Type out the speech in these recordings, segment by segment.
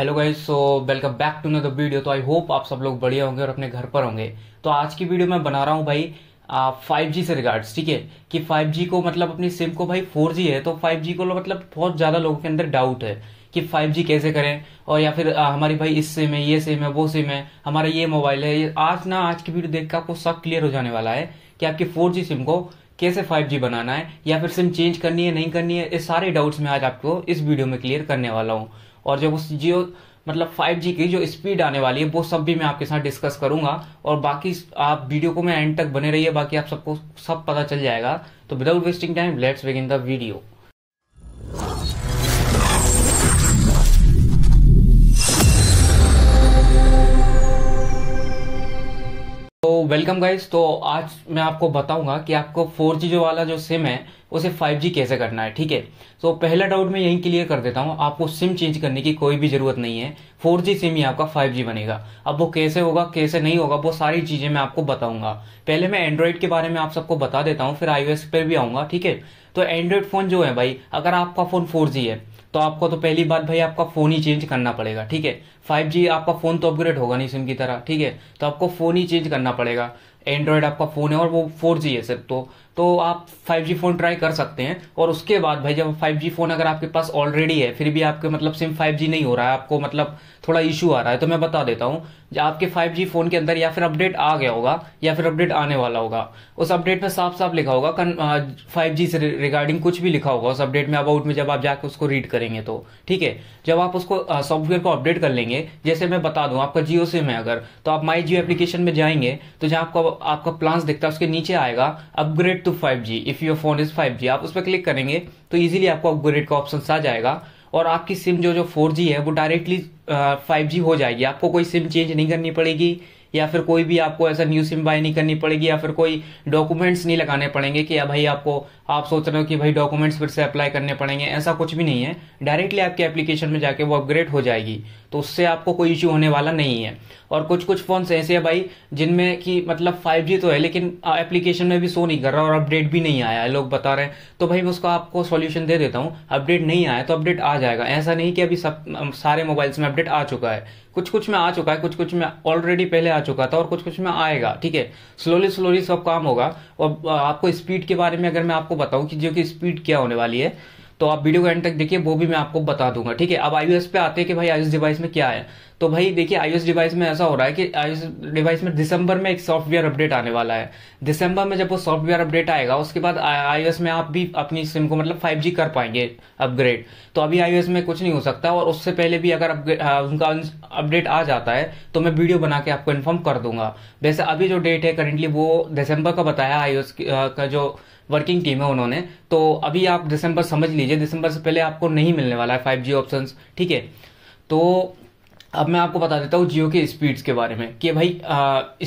hello guys so welcome back to no video तो I hope आप सब लोग बढ़िया होंगे और अपने घर पर होंगे तो आज की वीडियो मैं बना रहा हूँ भाई फाइव जी से रिगार्ड्स ठीक है कि फाइव जी को मतलब अपनी सिम को भाई फोर जी है तो फाइव जी को मतलब बहुत ज़्यादा लोगों के अंदर डाउट है कि जी कैसे करें और या फिर आ, हमारी भाई इस सिम है ये सिम है वो सिम है हमारा ये मोबाइल है ये आज ना आज की वीडियो देख के आपको सब क्लियर हो जाने वाला है कि आपकी जी सिम को कैसे 5G बनाना है या फिर सिम चेंज करनी है नहीं करनी है इस सारे डाउट्स मैं आज आपको इस वीडियो में क्लियर करने वाला हूँ और जब उस जियो मतलब 5G की जो स्पीड आने वाली है वो सब भी मैं आपके साथ डिस्कस करूंगा और बाकी आप वीडियो को मैं एंड तक बने रहिए बाकी आप सबको सब पता चल जाएगा तो without wasting time let's begin the video welcome guys तो आज मैं आपको बताऊंगा कि आपको फोर जी जो वाला जो सिम है उसे फाइव जी कैसे करना है ठीक है तो पहला डाउट मैं यहीं क्लियर कर देता हूं आपको सिम चेंज करने की कोई भी ज़रूरत नहीं है फोर जी सिम ही आपका फाइव जी बनेगा अब वो कैसे होगा कैसे नहीं होगा वो सारी चीज़ें मैं आपको बताऊंगा पहले मैं एंड्रॉइड के बारे में आप सबको बता देता हूँ फिर आईओएस पर भी आऊंगा ठीक है तो एंड्रॉइड फ़ोन जो है भाई अगर आपका फ़ोन फोर है तो आपको तो पहली बात भाई आपका फ़ोन ही चेंज करना पड़ेगा ठीक है 5G आपका फ़ोन तो अपग्रेड होगा नहीं सिम की तरह ठीक है तो आपको फ़ोन ही चेंज करना पड़ेगा एंड्रॉयड आपका फ़ोन है और वो फोर जी है सिर्फ तो तो आप 5G फ़ोन ट्राई कर सकते हैं और उसके बाद भाई जब 5G फ़ोन अगर आपके पास ऑलरेडी है फिर भी आपके मतलब सिम 5G नहीं हो रहा है आपको मतलब थोड़ा इशू आ रहा है तो मैं बता देता हूँ आपके 5G फ़ोन के अंदर या फिर अपडेट आ गया होगा या फिर अपडेट आने वाला होगा उस अपडेट में साफ साफ लिखा होगा फाइव जी से रिगार्डिंग कुछ भी लिखा होगा उस अपडेट में अबाउट में जब आप जाकर उसको रीड करेंगे तो ठीक है जब आप उसको सॉफ्टवेयर को अपडेट कर लेंगे जैसे मैं बता दूं आपका जियो सिम है अगर तो आप माई जियो एप्लीकेशन में जाएंगे तो जहां आपका आपका प्लान दिखता है उसके नीचे आएगा upgrade to 5G if your phone is 5G आप उस पर क्लिक करेंगे तो इजीली आपको अपग्रेड का ऑप्शन आ जाएगा और आपकी सिम जो जो 4G है वो डायरेक्टली 5G uh, हो जाएगी आपको कोई सिम चेंज नहीं करनी पड़ेगी या फिर कोई भी आपको ऐसा न्यू सिम बाय नहीं करनी पड़ेगी या फिर कोई डॉक्यूमेंट्स नहीं लगाने पड़ेंगे कि भाई आपको आप सोच रहे हो कि भाई डॉक्यूमेंट्स फिर से अप्लाई करने पड़ेंगे ऐसा कुछ भी नहीं है डायरेक्टली आपके एप्लीकेशन में जाके वो अपग्रेड हो जाएगी तो उससे आपको कोई इश्यू होने वाला नहीं है और कुछ कुछ फोन ऐसे है भाई जिनमें कि मतलब फाइव तो है लेकिन एप्लीकेशन में भी सो नहीं कर रहा और अपडेट भी नहीं आया है लोग बता रहे हैं तो भाई मैं उसका आपको सोल्यूशन दे देता हूँ अपडेट नहीं आया तो अपडेट आ जाएगा ऐसा नहीं कि अभी सब सारे मोबाइल्स में अपडेट आ चुका है कुछ कुछ में आ चुका है कुछ कुछ में ऑलरेडी पहले आ चुका था और कुछ कुछ में आएगा ठीक है स्लोली स्लोली सब काम होगा और आपको स्पीड के बारे में अगर मैं आपको बताऊं कि जो कि स्पीड क्या होने वाली है तो आप वीडियो को एंड तक देखिए वो भी मैं आपको बता दूंगा ठीक है अब आईओएस पे आते हैं कि भाई आयुष डिवाइस में क्या है तो भाई देखिए आयुष डिवाइस में ऐसा हो रहा है कि आयुष डिवाइस में दिसंबर में एक सॉफ्टवेयर अपडेट आने वाला है दिसंबर में जब वो सॉफ्टवेयर अपडेट आएगा उसके बाद आईओएस में आप भी अपनी सिम को मतलब 5G कर पाएंगे अपग्रेड तो अभी आईओएस में कुछ नहीं हो सकता और उससे पहले भी अगर उनका अपडेट आ जाता है तो मैं वीडियो बना के आपको इन्फॉर्म कर दूंगा वैसे अभी जो डेट है करेंटली वो दिसंबर का बताया आईओएस का जो वर्किंग टीम है उन्होंने तो अभी आप दिसंबर समझ लीजिए दिसंबर से पहले आपको नहीं मिलने वाला है फाइव जी ऑप्शन ठीक है तो अब मैं आपको बता देता हूँ जियो के स्पीड्स के बारे में कि भाई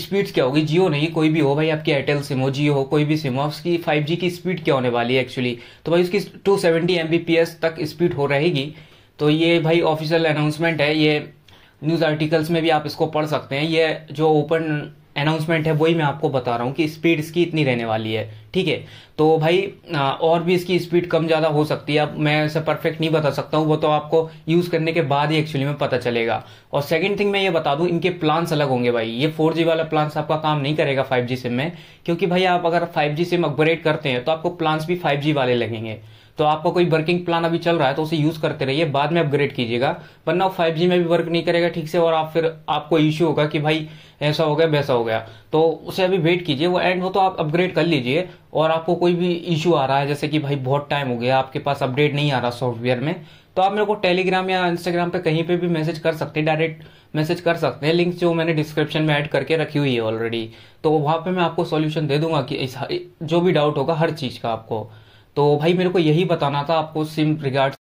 स्पीड्स क्या होगी जियो नहीं कोई भी हो भाई आपकी एयरटेल सिम हो जियो हो कोई भी सिम हो उसकी जी की स्पीड क्या होने वाली है एक्चुअली तो भाई उसकी टू सेवेंटी तक स्पीड हो रहेगी तो ये भाई ऑफिशियल अनाउंसमेंट है ये न्यूज़ आर्टिकल्स में भी आप इसको पढ़ सकते हैं ये जो ओपन अनाउंसमेंट है वही मैं आपको बता रहा हूँ कि स्पीड इसकी इतनी रहने वाली है ठीक है तो भाई और भी इसकी स्पीड कम ज़्यादा हो सकती है अब मैं इसे परफेक्ट नहीं बता सकता हूँ वो तो आपको यूज़ करने के बाद ही एक्चुअली में पता चलेगा और सेकंड थिंग मैं ये बता दूँ इनके प्लान्स अलग होंगे भाई ये फोर वाला प्लान्स आपका काम नहीं करेगा फाइव सिम में क्योंकि भाई आप अगर फाइव सिम अपग्रेड करते हैं तो आपको प्लान्स भी फाइव वाले लगेंगे तो आपका कोई वर्किंग प्लान अभी चल रहा है तो उसे यूज करते रहिए बाद में अपग्रेड कीजिएगा वरना फाइव जी में भी वर्क नहीं करेगा ठीक से और आप फिर आपको इश्यू होगा कि भाई ऐसा हो गया वैसा हो गया तो उसे अभी वेट कीजिए वो एंड वो तो आप अपग्रेड कर लीजिए और आपको कोई भी इशू आ रहा है जैसे कि भाई बहुत टाइम हो गया आपके पास अपडेट नहीं आ रहा सॉफ्टवेयर में तो आप मेरे को टेलीग्राम या इंस्टाग्राम पे कहीं पे भी मैसेज कर सकते हैं डायरेक्ट मैसेज कर सकते हैं लिंक जो मैंने डिस्क्रिप्शन में ऐड करके रखी हुई है ऑलरेडी तो वहाँ पे मैं आपको सॉल्यूशन दे दूंगा कि जो भी डाउट होगा हर चीज़ का आपको तो भाई मेरे को यही बताना था आपको सिम रिगार्ड